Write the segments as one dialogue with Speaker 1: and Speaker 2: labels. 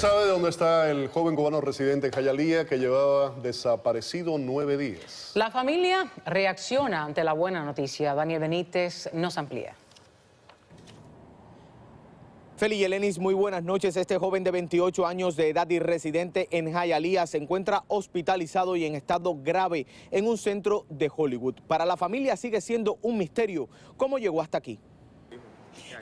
Speaker 1: sabe dónde está el joven cubano residente en Jayalía que llevaba desaparecido nueve días. La familia reacciona ante la buena noticia. Daniel Benítez nos amplía.
Speaker 2: Feli y muy buenas noches. Este joven de 28 años de edad y residente en Jayalía se encuentra hospitalizado y en estado grave en un centro de Hollywood. Para la familia sigue siendo un misterio cómo llegó hasta aquí.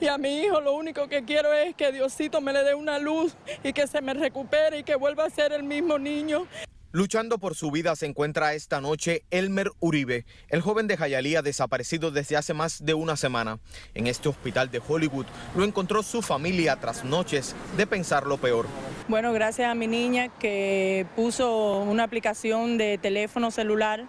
Speaker 3: Y a mi hijo lo único que quiero es que Diosito me le dé una luz y que
Speaker 2: se me recupere y que vuelva a ser el mismo niño. Luchando por su vida se encuentra esta noche Elmer Uribe, el joven de Jayalía desaparecido desde hace más de una semana. En este hospital de Hollywood lo encontró su familia tras noches de pensar lo peor.
Speaker 1: Bueno, gracias a mi niña que puso una aplicación de teléfono celular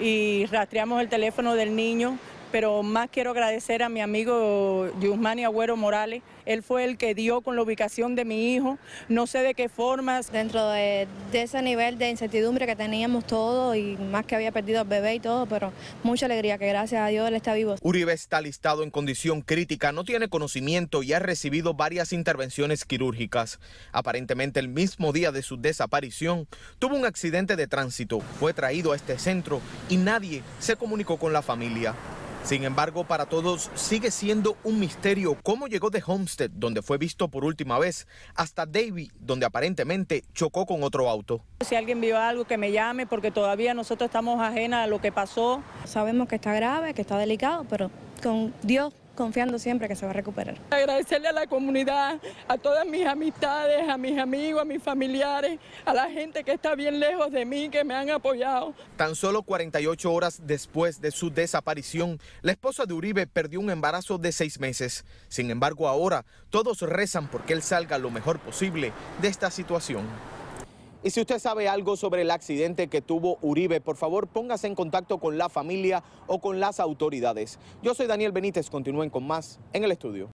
Speaker 1: y rastreamos el teléfono del niño pero más quiero agradecer a mi amigo Yusmani Agüero Morales. Él fue el que dio con la ubicación de mi hijo, no sé de qué formas. Dentro de, de ese nivel de incertidumbre que teníamos todos y más que había perdido al bebé y todo, pero mucha alegría que gracias a Dios él está vivo.
Speaker 2: Uribe está listado en condición crítica, no tiene conocimiento y ha recibido varias intervenciones quirúrgicas. Aparentemente el mismo día de su desaparición tuvo un accidente de tránsito, fue traído a este centro y nadie se comunicó con la familia. Sin embargo, para todos sigue siendo un misterio cómo llegó de Homestead, donde fue visto por última vez, hasta Davy, donde aparentemente chocó con otro auto.
Speaker 1: Si alguien vio algo, que me llame, porque todavía nosotros estamos ajenas a lo que pasó. Sabemos que está grave, que está delicado, pero con Dios confiando siempre que se va a recuperar.
Speaker 3: Agradecerle a la comunidad, a todas mis amistades, a mis amigos, a mis familiares, a la gente que está bien lejos de mí, que me han apoyado.
Speaker 2: Tan solo 48 horas después de su desaparición, la esposa de Uribe perdió un embarazo de seis meses. Sin embargo, ahora todos rezan porque él salga lo mejor posible de esta situación. Y si usted sabe algo sobre el accidente que tuvo Uribe, por favor póngase en contacto con la familia o con las autoridades. Yo soy Daniel Benítez, continúen con más en el estudio.